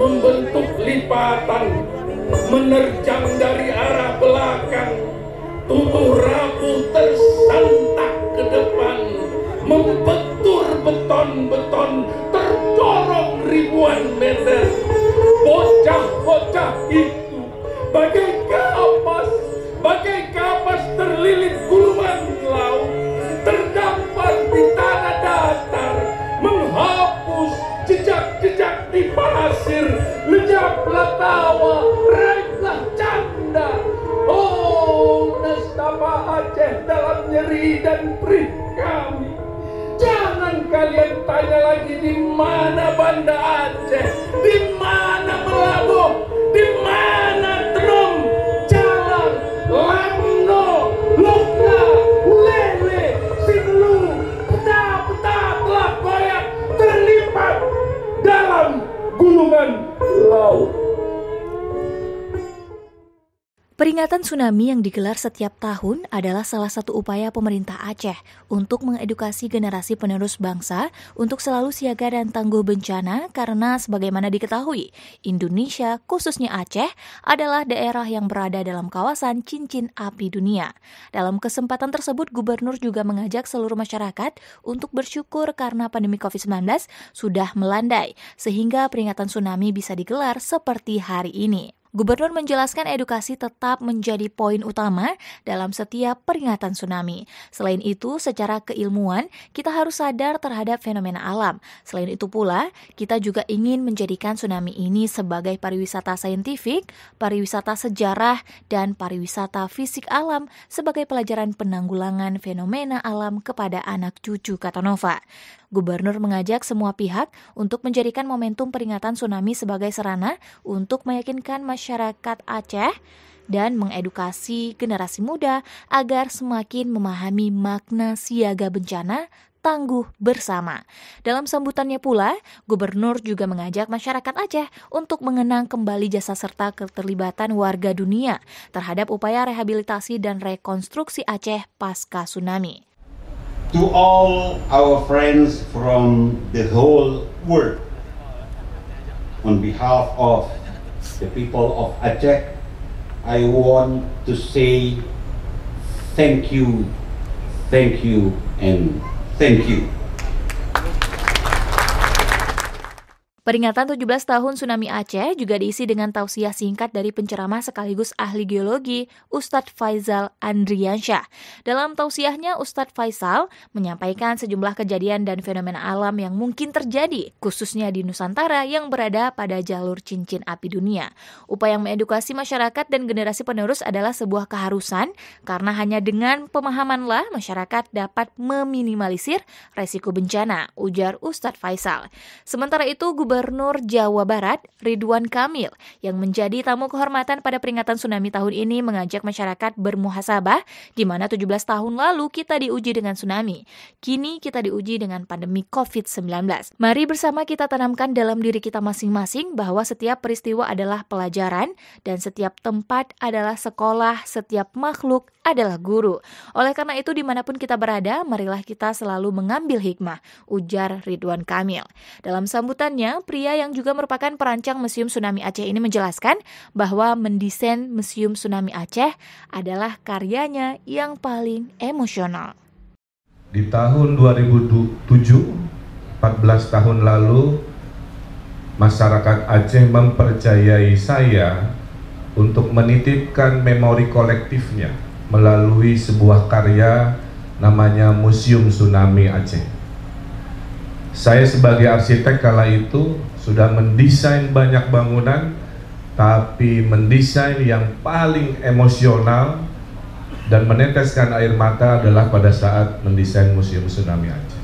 membentuk lipatan menerjang dari arah belakang tubuh rapuh di mana bandaan Aceh? Di Peringatan tsunami yang digelar setiap tahun adalah salah satu upaya pemerintah Aceh untuk mengedukasi generasi penerus bangsa untuk selalu siaga dan tangguh bencana karena sebagaimana diketahui, Indonesia khususnya Aceh adalah daerah yang berada dalam kawasan cincin api dunia. Dalam kesempatan tersebut, gubernur juga mengajak seluruh masyarakat untuk bersyukur karena pandemi COVID-19 sudah melandai sehingga peringatan tsunami bisa digelar seperti hari ini. Gubernur menjelaskan edukasi tetap menjadi poin utama dalam setiap peringatan tsunami. Selain itu, secara keilmuan, kita harus sadar terhadap fenomena alam. Selain itu pula, kita juga ingin menjadikan tsunami ini sebagai pariwisata saintifik, pariwisata sejarah, dan pariwisata fisik alam sebagai pelajaran penanggulangan fenomena alam kepada anak cucu Katanova. Gubernur mengajak semua pihak untuk menjadikan momentum peringatan tsunami sebagai serana untuk meyakinkan masyarakat masyarakat Aceh dan mengedukasi generasi muda agar semakin memahami makna siaga bencana tangguh bersama. Dalam sambutannya pula, gubernur juga mengajak masyarakat Aceh untuk mengenang kembali jasa serta keterlibatan warga dunia terhadap upaya rehabilitasi dan rekonstruksi Aceh pasca tsunami. To all our friends from the whole world, on behalf of the people of Aceh, I want to say thank you, thank you, and thank you. Peringatan 17 tahun tsunami Aceh juga diisi dengan tausiah singkat dari penceramah sekaligus ahli geologi Ustadz Faisal Andriansyah. Dalam tausiahnya Ustadz Faisal menyampaikan sejumlah kejadian dan fenomena alam yang mungkin terjadi, khususnya di Nusantara yang berada pada jalur cincin api dunia. Upaya mengedukasi masyarakat dan generasi penerus adalah sebuah keharusan karena hanya dengan pemahamanlah masyarakat dapat meminimalisir resiko bencana, ujar Ustadz Faisal. Sementara itu, Gubernur Gubernur Jawa Barat Ridwan Kamil yang menjadi tamu kehormatan pada peringatan tsunami tahun ini mengajak masyarakat bermuhasabah di mana 17 tahun lalu kita diuji dengan tsunami. Kini kita diuji dengan pandemi COVID-19. Mari bersama kita tanamkan dalam diri kita masing-masing bahwa setiap peristiwa adalah pelajaran dan setiap tempat adalah sekolah, setiap makhluk adalah guru. Oleh karena itu dimanapun kita berada, marilah kita selalu mengambil hikmah, ujar Ridwan Kamil. Dalam sambutannya, pria yang juga merupakan perancang Museum Tsunami Aceh ini menjelaskan bahwa mendesain Museum Tsunami Aceh adalah karyanya yang paling emosional. Di tahun 2007, 14 tahun lalu, masyarakat Aceh mempercayai saya untuk menitipkan memori kolektifnya melalui sebuah karya namanya Museum Tsunami Aceh saya sebagai arsitek kala itu sudah mendesain banyak bangunan, tapi mendesain yang paling emosional dan meneteskan air mata adalah pada saat mendesain Museum Tsunami Aceh.